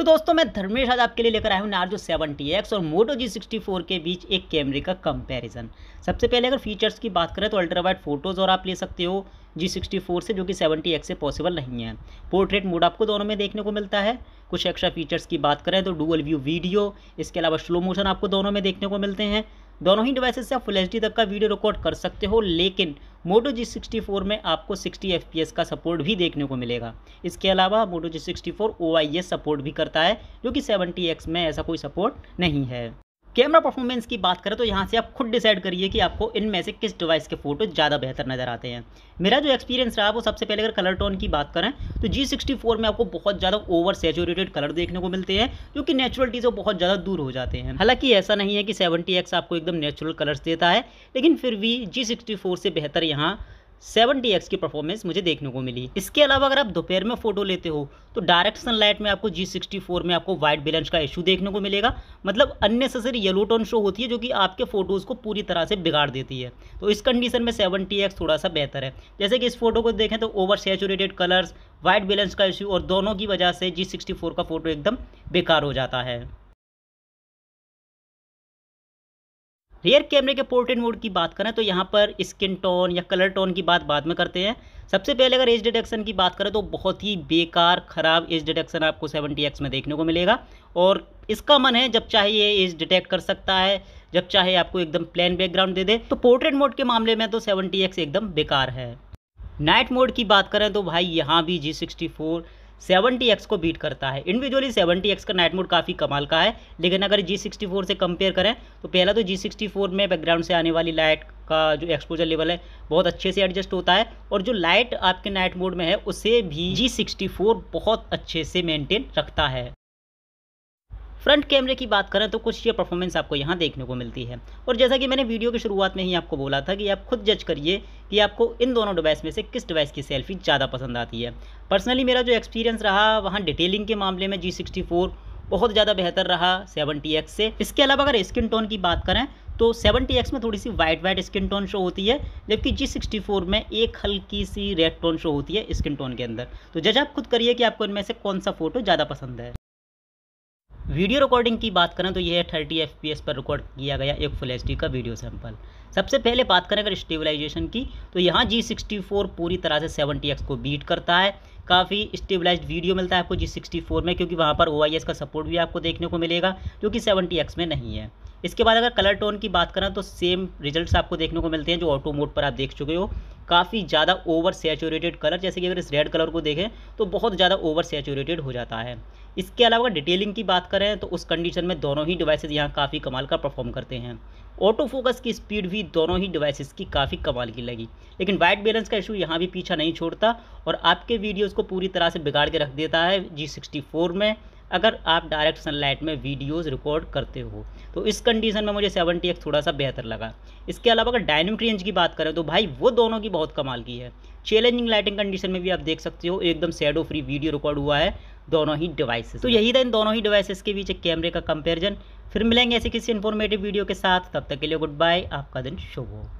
तो दोस्तों मैं धर्मेश आज आपके लिए लेकर आया हूँ नार्जो सेवेंटी एक्स और मोटो जी सिक्सटी फोर के बीच एक कैमरे का कंपैरिजन सबसे पहले अगर फीचर्स की बात करें तो अल्ट्रा वाइड फ़ोटोज़ और आप ले सकते हो जी सिक्सटी फोर से जो कि सेवेंटी एक्स से पॉसिबल नहीं है पोर्ट्रेट मोड आपको दोनों में देखने को मिलता है कुछ एक्स्ट्रा फीचर्स की बात करें तो डुअल व्यू वीडियो इसके अलावा स्लो मोशन आपको दोनों में देखने को मिलते हैं दोनों ही डिवाइसेस से आप फुल एच तक का वीडियो रिकॉर्ड कर सकते हो लेकिन मोटो जी सिक्सटी फोर में आपको सिक्सटी एफ पी एस का सपोर्ट भी देखने को मिलेगा इसके अलावा Moto G sixty four O I S support भी करता है जो कि सेवेंटी एक्स में ऐसा कोई सपोर्ट नहीं है कैमरा परफॉर्मेंस की बात करें तो यहाँ से आप खुद डिसाइड करिए कि आपको इनमें से किस डिवाइस के फोटो ज़्यादा बेहतर नज़र आते हैं मेरा जो एक्सपीरियंस रहा वो सबसे पहले अगर कलर टोन की बात करें तो जी सिक्सटी फोर में आपको बहुत ज़्यादा ओवर सेचुरेटेड कलर देखने को मिलते हैं जो कि नेचुरलिटी से बहुत ज़्यादा दूर हो जाते हैं हालांकि ऐसा नहीं है कि सेवेंटी आपको एकदम नेचुरल कलर्स देता है लेकिन फिर भी जी सिक्सटी फोर से बेहतर यहाँ सेवन डी की परफॉर्मेंस मुझे देखने को मिली इसके अलावा अगर आप दोपहर में फोटो लेते हो तो डायरेक्ट सनलाइट में आपको जी सिक्सटी फोर में आपको वाइट बैलेंस का इशू देखने को मिलेगा मतलब अननेसेसरी येलो टोन शो होती है जो कि आपके फोटोज़ को पूरी तरह से बिगाड़ देती है तो इस कंडीशन में सेवन थोड़ा सा बेहतर है जैसे कि इस फोटो को देखें तो over saturated colours white balance का इशू और दोनों की वजह से जी सिक्सटी फोर का फोटो एकदम बेकार हो जाता है रियर कैमरे के पोर्ट्रेट मोड की बात करें तो यहाँ पर स्किन टोन या कलर टोन की बात बाद में करते हैं सबसे पहले अगर एज डिटेक्शन की बात करें तो बहुत ही बेकार ख़राब एज डिटेक्शन आपको 70x में देखने को मिलेगा और इसका मन है जब चाहे ये एज डिटेक्ट कर सकता है जब चाहे आपको एकदम प्लेन बैकग्राउंड दे दे तो पोर्ट्रेट मोड के मामले में तो सेवनटी एकदम बेकार है नाइट मोड की बात करें तो भाई यहाँ भी G sixty four seventy X को बीट करता है इंडिविजुअली सेवेंटी एक्स का नाइट मोड काफ़ी कमाल का है लेकिन अगर जी सिक्सटी फोर से कंपेयर करें तो पहला तो जी सिक्सटी फोर में बैकग्राउंड से आने वाली लाइट का जो एक्सपोजर लेवल है बहुत अच्छे से एडजस्ट होता है और जो लाइट आपके नाइट मोड में है उसे भी जी सिक्सटी फोर बहुत अच्छे से मेंटेन रखता है फ्रंट कैमरे की बात करें तो कुछ ये परफॉर्मेंस आपको यहाँ देखने को मिलती है और जैसा कि मैंने वीडियो की शुरुआत में ही आपको बोला था कि आप खुद जज करिए कि आपको इन दोनों डिवाइस में से किस डिवाइस की सेल्फी ज़्यादा पसंद आती है पर्सनली मेरा जो एक्सपीरियंस रहा वहाँ डिटेलिंग के मामले में जी बहुत ज़्यादा बेहतर रहा 70x से इसके अलावा अगर स्किन टोन की बात करें तो 70x में थोड़ी सी white white skin tone show होती है जबकि जी में एक हल्की सी रेड टोन शो होती है स्किन टोन के अंदर तो जज आप खुद करिए कि आपको इनमें से कौन सा फोटो ज़्यादा पसंद है वीडियो रिकॉर्डिंग की बात करें तो यह थर्टी एफ पर रिकॉर्ड किया गया एक फुल एच का वीडियो सैंपल सबसे पहले बात करें अगर स्टेबलाइजेशन की तो यहाँ जी सिक्सटी फोर पूरी तरह से सेवनटी एक्स को बीट करता है काफ़ी स्टेबलाइज्ड वीडियो मिलता है आपको जी सिक्सटी फोर में क्योंकि वहाँ पर ओ आई एस का सपोर्ट भी आपको देखने को मिलेगा जो कि सेवेंटी एक्स में नहीं है इसके बाद अगर कलर टोन की बात करें तो सेम रिजल्ट्स आपको देखने को मिलते हैं जो ऑटो मोड पर आप देख चुके हो काफ़ी ज़्यादा ओवर सेचूरेटेड कलर जैसे कि अगर इस रेड कलर को देखें तो बहुत ज़्यादा ओवर सेचूरेटेड हो जाता है इसके अलावा अगर डिटेलिंग की बात करें तो उस कंडीशन में दोनों ही डिवाइसेज़ यहाँ काफ़ी कमाल का परफॉर्म करते हैं ऑटो फोकस की स्पीड भी दोनों ही डिवाइसेस की काफ़ी कमाल की लगी लेकिन वाइट बैलेंस का इशू यहाँ भी पीछा नहीं छोड़ता और आपके वीडियोज़ को पूरी तरह से बिगाड़ के रख देता है जी में अगर आप डायरेक्ट सनलाइट में वीडियोस रिकॉर्ड करते हो तो इस कंडीशन में मुझे सेवन थोड़ा सा बेहतर लगा इसके अलावा अगर डायनेमिक रेंज की बात करें तो भाई वो दोनों की बहुत कमाल की है चैलेंजिंग लाइटिंग कंडीशन में भी आप देख सकते हो एकदम सैडो फ्री वीडियो रिकॉर्ड हुआ है दोनों ही डिवाइसेस तो यही था इन दोनों ही डिवाइसेस के बीच एक कैमरे का कंपेरिजन फिर मिलेंगे ऐसे किसी इन्फॉर्मेटिव वीडियो के साथ तब तक के लिए गुड बाय आपका दिन शुभ हो